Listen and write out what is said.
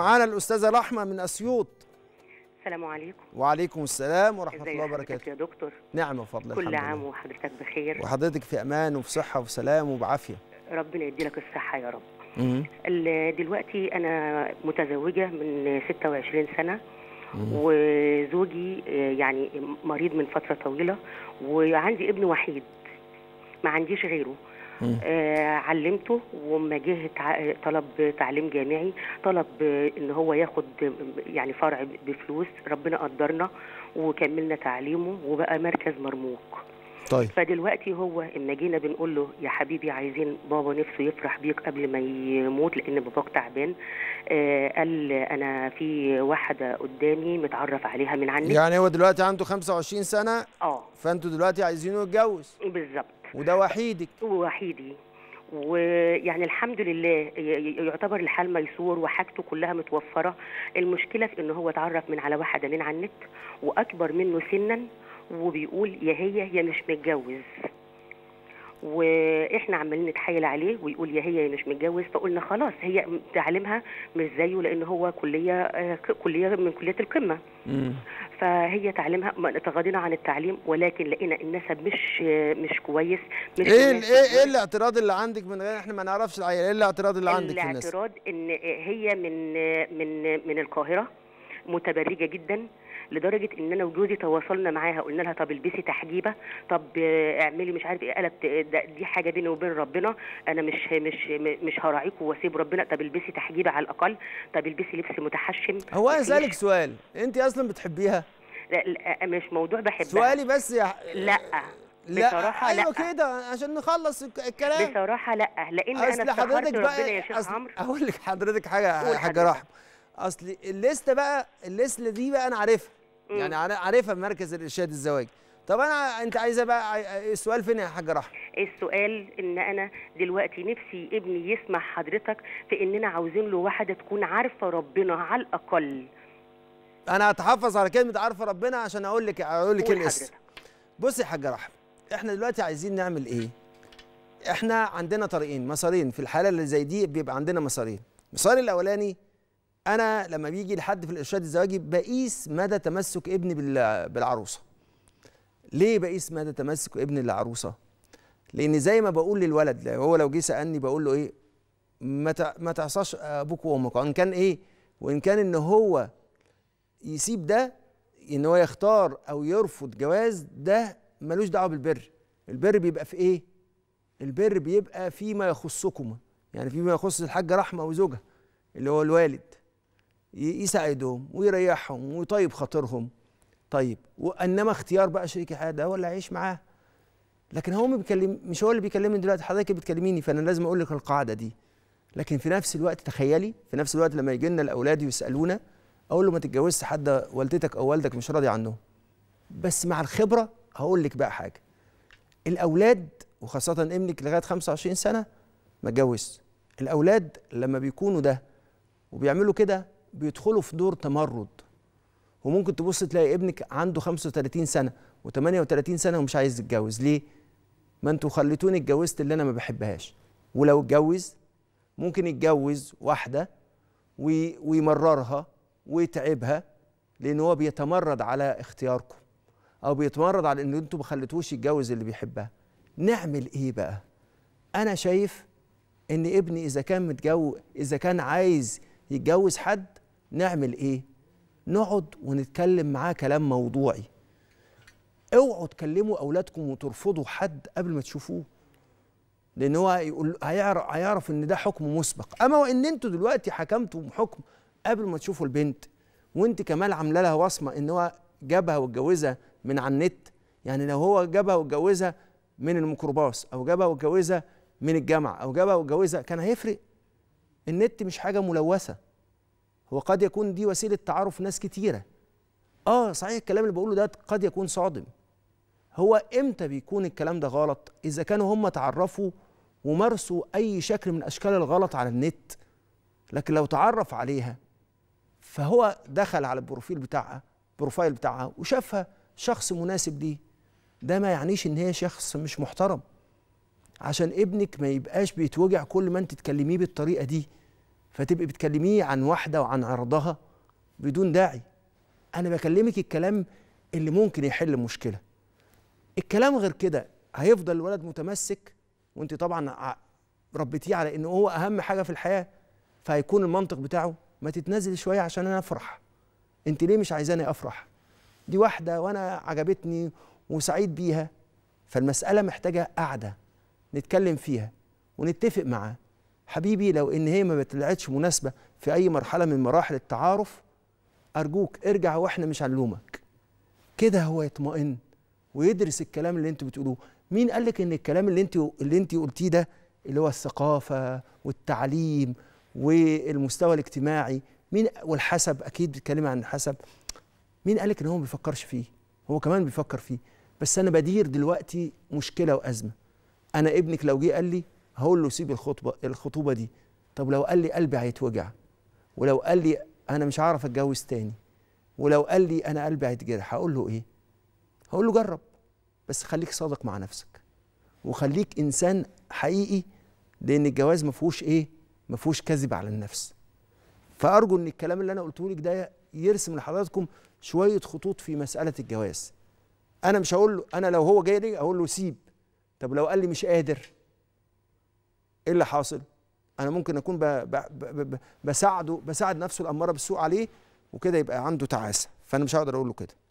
معانا الأستاذة رحمة من أسيوط السلام عليكم وعليكم السلام ورحمة الله وبركاته يا دكتور نعم وفضل كل عام وحضرتك بخير وحضرتك في أمان وفي صحة وفي سلام وبعافية ربنا يديلك الصحة يا رب دلوقتي أنا متزوجة من 26 سنة وزوجي يعني مريض من فترة طويلة وعندي ابن وحيد ما عنديش غيره آه علمته وما جه طلب تعليم جامعي طلب ان هو ياخد يعني فرع بفلوس ربنا قدرنا وكملنا تعليمه وبقى مركز مرموق طيب. فدلوقتي هو اما جينا بنقول له يا حبيبي عايزين بابا نفسه يفرح بيك قبل ما يموت لان باباك تعبان آه قال انا في واحده قدامي متعرف عليها من عندي يعني هو دلوقتي عنده 25 سنه اه فانتوا دلوقتي عايزينه يتجوز بالظبط وده وحيدك وحيدي ويعني الحمد لله يعتبر الحال ميسور وحاجته كلها متوفره المشكله في ان هو اتعرف من على واحده من على النت واكبر منه سنا وبيقول يا هي يا مش متجوز واحنا عمالين نتحايل عليه ويقول يا هي مش متجوز فقلنا خلاص هي تعليمها مش زيه لان هو كليه آه، كليه من كليات القمه فهي تعليمها تغاضينا عن التعليم ولكن لقينا النسب مش مش كويس مش ايه ايه ايه الاعتراض اللي عندك من غير احنا ما نعرفش العيال ايه الاعتراض اللي عندك الاعتراض في الاعتراض ان هي من من من القاهره متبرجه جدا لدرجه ان انا وجوزي تواصلنا معاها قلنا لها طب البسي تحجيبه طب اعملي مش عارف ايه قالت دي حاجه بيني وبين ربنا انا مش مش مش هراعيكم واسيب ربنا طب البسي تحجيبه على الاقل طب البسي لبس متحشم هو انا اسالك سؤال انت اصلا بتحبيها لا, لا مش موضوع بحبها سؤالي بس يا لا لا بصراحة أيوة لا كده عشان نخلص الكلام بصراحة لا لأن أنا افتخرت ربنا يا شيخ عمرو أقول لك حضرتك حاجة يا حاجة رحمة أصل الليستة بقى الليستة دي بقى أنا عارفها يعني عارفها مركز الارشاد الزواج طب انا انت عايزه بقى السؤال فين يا حاجه رحمه السؤال ان انا دلوقتي نفسي ابني يسمع حضرتك في اننا عاوزين له واحده تكون عارفه ربنا على الاقل انا هتحفظ على كلمه عارفه ربنا عشان اقول لك اقول لك الاسم بصي يا حاجه رحمه احنا دلوقتي عايزين نعمل ايه احنا عندنا طريقين مسارين في الحاله اللي زي دي بيبقى عندنا مسارين المسار الاولاني انا لما بيجي لحد في الارشاد الزواجي بقيس مدى تمسك ابني بالعروسه ليه بقيس مدى تمسك ابني للعروسه لان زي ما بقول للولد هو لو جه سالني بقول له ايه ما ما تعصاش ابوك وامك وان كان ايه وان كان ان هو يسيب ده ان هو يختار او يرفض جواز ده ملوش دعوه بالبر البر بيبقى في ايه البر بيبقى فيما يخصكما يعني فيما يخص الحاجه رحمه وزوجها اللي هو الوالد يساعدهم ويريحهم ويطيب خاطرهم طيب وانما اختيار بقى شريك الحياه ده هو اللي هيعيش معاه لكن هو بيكلم مش هو اللي بيكلمني دلوقتي حضرتك بتكلميني فانا لازم اقول لك القاعده دي لكن في نفس الوقت تخيلي في نفس الوقت لما يجي لنا الاولاد ويسالونا اقول له ما تتجوزش حد والدتك او والدك مش راضي عنه بس مع الخبره هقول لك بقى حاجه الاولاد وخاصه ابنك لغايه 25 سنه ما اتجوزش الاولاد لما بيكونوا ده وبيعملوا كده بيدخلوا في دور تمرد وممكن تبص تلاقي ابنك عنده 35 سنه و38 سنه ومش عايز يتجوز ليه ما انتوا خليتوني اتجوزت اللي انا ما بحبهاش ولو اتجوز ممكن يتجوز واحده ويمررها ويتعبها لان هو بيتمرد على اختياركم او بيتمرد على ان انتوا ما خليتوش يتجوز اللي بيحبها نعمل ايه بقى انا شايف ان ابني اذا كان متجوز اذا كان عايز يتجوز حد نعمل ايه نقعد ونتكلم معاه كلام موضوعي اوعوا تكلموا اولادكم وترفضوا حد قبل ما تشوفوه لان هو هيقول هيعرف هيعرف ان ده حكم مسبق اما وان انتوا دلوقتي حكمتوا بحكم قبل ما تشوفوا البنت وانت كمان عامله لها وصمه ان هو جابها واتجوزها من على النت يعني لو هو جابها واتجوزها من الميكروباص او جابها واتجوزها من الجامعه او جابها واتجوزها كان هيفرق النت مش حاجه ملوثه وقد يكون دي وسيله تعارف ناس كتيره اه صحيح الكلام اللي بقوله ده قد يكون صادم هو امتى بيكون الكلام ده غلط اذا كانوا هم تعرفوا ومارسوا اي شكل من اشكال الغلط على النت لكن لو تعرف عليها فهو دخل على البروفيل بتاعها البروفايل بتاعها وشافها شخص مناسب ليه ده ما يعنيش ان هي شخص مش محترم عشان ابنك ما يبقاش بيتوجع كل ما انت تكلميه بالطريقه دي فتبقي بتكلميه عن واحده وعن عرضها بدون داعي انا بكلمك الكلام اللي ممكن يحل مشكله الكلام غير كده هيفضل الولد متمسك وانت طبعا ربيتيه على انه هو اهم حاجه في الحياه فهيكون المنطق بتاعه ما تتنزل شويه عشان انا افرح انت ليه مش عايزاني افرح دي واحده وانا عجبتني وسعيد بيها فالمساله محتاجه قعده نتكلم فيها ونتفق معاه حبيبي لو ان هي ما بتلعتش مناسبه في اي مرحله من مراحل التعارف ارجوك ارجع واحنا مش هنلومك كده هو يطمئن ويدرس الكلام اللي انت بتقولوه مين قال لك ان الكلام اللي انت اللي انت قلتيه ده اللي هو الثقافه والتعليم والمستوى الاجتماعي مين والحسب اكيد بتتكلم عن الحسب مين قال لك ان هو ما بيفكرش فيه هو كمان بيفكر فيه بس انا بدير دلوقتي مشكله وازمه انا ابنك لو جه قال لي هقول له سيب الخطبه الخطوبه دي طب لو قال لي قلبي هيتوجع ولو قال لي انا مش هعرف اتجوز تاني ولو قال لي انا قلبي هيتجرح هقول له ايه هقول له جرب بس خليك صادق مع نفسك وخليك انسان حقيقي لان الجواز ما فيهوش ايه ما فيهوش كذب على النفس فارجو ان الكلام اللي انا قلته لك ده يرسم لحضراتكم شويه خطوط في مساله الجواز انا مش هقول له انا لو هو جاي لي اقول له سيب طب لو قال لي مش قادر ايه اللي حاصل انا ممكن اكون ب بساعده بساعد نفسه الاماره بالسوء عليه وكده يبقى عنده تعاسه فانا مش هقدر اقول له كده